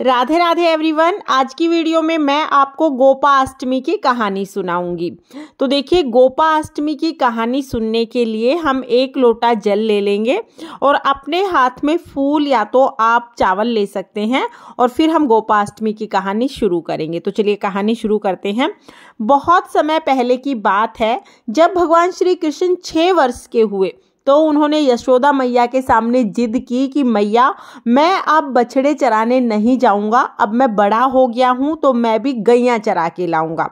Radhe Radhe everyone आज की video में मैं आपको गोपा अष्टमी की कहानी सुनाऊंगी तो देखिए गोपा अष्टमी की कहानी सुनने के लिए हम एक लोटा जल ले लेंगे और अपने हाथ में फूल या तो आप चावल ले सकते हैं और फिर हम गोपा अष्टमी की कहानी शुरू करेंगे तो चलिए कहानी शुरू करते हैं बहुत समय पहले की बात है जब भगवान श्री कृष्ण छः वर्ष के हुए तो उन्होंने यशोदा मैया के सामने जिद की कि मैया मैं अब बछड़े चराने नहीं जाऊंगा अब मैं बड़ा हो गया हूँ तो मैं भी गैया चरा के लाऊंगा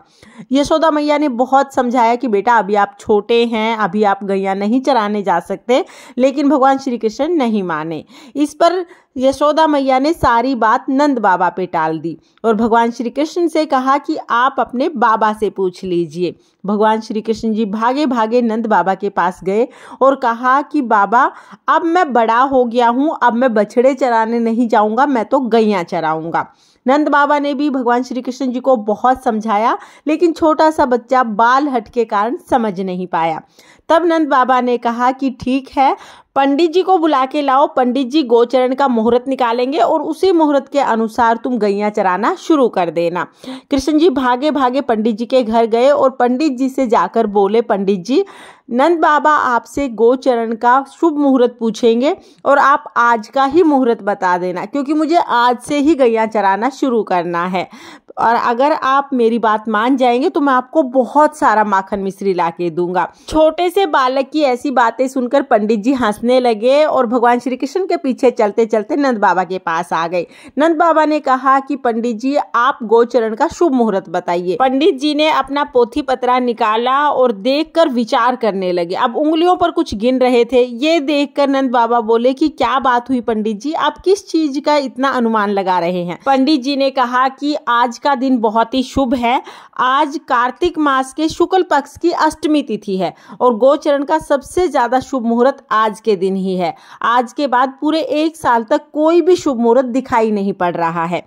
यशोदा मैया ने बहुत समझाया कि बेटा अभी आप छोटे हैं अभी आप गैया नहीं चराने जा सकते लेकिन भगवान श्री कृष्ण नहीं माने इस पर यशोदा मैया ने सारी बात नंद बाबा पे टाल दी और भगवान श्री कृष्ण से कहा कि आप अपने बाबा से पूछ लीजिए भगवान श्री कृष्ण जी भागे भागे नंद बाबा के पास गए और कहा कि बाबा अब मैं बड़ा हो गया हूँ अब मैं बछड़े चराने नहीं जाऊँगा मैं तो गैया चराऊँगा नंद बाबा ने भी भगवान श्री कृष्ण जी को बहुत समझाया लेकिन छोटा सा बच्चा बाल हट के कारण समझ नहीं पाया तब नंद बाबा ने कहा कि ठीक है पंडित जी को बुला के लाओ पंडित जी गोचरण का मुहूर्त निकालेंगे और उसी मुहूर्त के अनुसार तुम गैया चराना शुरू कर देना कृष्ण जी भागे भागे पंडित जी के घर गए और पंडित जी से जाकर बोले पंडित जी नंद बाबा आपसे गोचरण का शुभ मुहूर्त पूछेंगे और आप आज का ही मुहूर्त बता देना क्योंकि मुझे आज से ही गैया चराना शुरू करना है और अगर आप मेरी बात मान जाएंगे तो मैं आपको बहुत सारा माखन मिश्री ला के दूंगा छोटे से बालक की ऐसी बातें सुनकर पंडित जी हंसने लगे और भगवान श्री कृष्ण के पीछे चलते चलते नंद बाबा के पास आ गए नंद बाबा ने कहा कि पंडित जी आप गोचरण का शुभ मुहूर्त बताइए पंडित जी ने अपना पोथी पतरा निकाला और देख कर विचार कर करने लगे अब उंगलियों पर कुछ गिन रहे थे ये देखकर नंद बाबा बोले कि क्या बात हुई पंडित जी आप किस चीज का इतना अनुमान लगा रहे हैं पंडित जी ने कहा कि आज का दिन बहुत ही शुभ है आज कार्तिक मास के शुक्ल पक्ष की अष्टमी तिथि है और गोचरण का सबसे ज्यादा शुभ मुहूर्त आज के दिन ही है आज के बाद पूरे एक साल तक कोई भी शुभ मुहूर्त दिखाई नहीं पड़ रहा है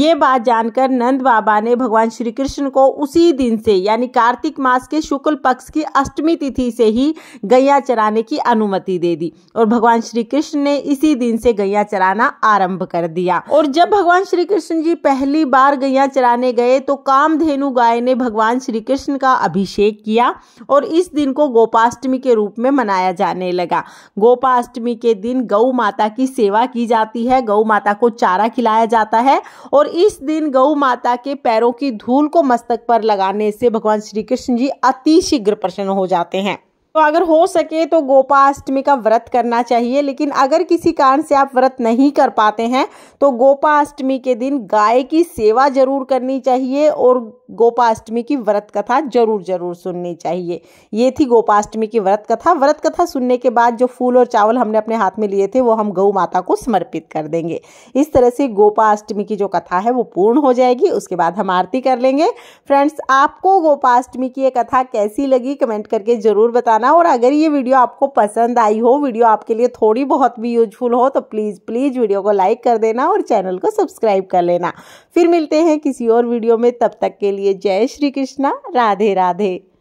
ये बात जानकर नंद बाबा ने भगवान श्री कृष्ण को उसी दिन से यानी कार्तिक मास के शुक्ल पक्ष की अष्टमी तिथि से ही गैया चराने की अनुमति दे दी और भगवान श्री कृष्ण ने इसी दिन से गैया चराना आरंभ कर दिया और जब भगवान श्री कृष्ण जी पहली बार गैया चराने गए तो कामधेनु गाय ने भगवान श्री कृष्ण का अभिषेक किया और इस दिन को गोपाष्टमी के रूप में मनाया जाने लगा गोपाष्टमी के दिन गौ माता की सेवा की जाती है गौ माता को चारा खिलाया जाता है और इस दिन गौ माता के पैरों की धूल को मस्तक पर लगाने से भगवान श्री कृष्ण जी अति शीघ्र प्रसन्न हो जाते हैं तो अगर हो सके तो गोपाष्टमी का व्रत करना चाहिए लेकिन अगर किसी कारण से आप व्रत नहीं कर पाते हैं तो गोपाष्टमी के दिन गाय की सेवा जरूर करनी चाहिए और गोपाष्टमी की व्रत कथा जरूर जरूर सुननी चाहिए ये थी गोपाष्टमी की व्रत कथा व्रत कथा सुनने के बाद जो फूल और चावल हमने अपने हाथ में लिए थे वो हम गौ माता को समर्पित कर देंगे इस तरह से गोपाष्टमी की जो कथा है वो पूर्ण हो जाएगी उसके बाद हम आरती कर लेंगे फ्रेंड्स आपको गोपाष्टमी की ये कथा कैसी लगी कमेंट करके ज़रूर बताना बताना और अगर ये वीडियो आपको पसंद आई हो वीडियो आपके लिए थोड़ी बहुत भी यूजफुल हो तो प्लीज़ प्लीज़ वीडियो को लाइक कर देना और चैनल को सब्सक्राइब कर लेना फिर मिलते हैं किसी और वीडियो में तब तक के लिए जय श्री कृष्णा राधे राधे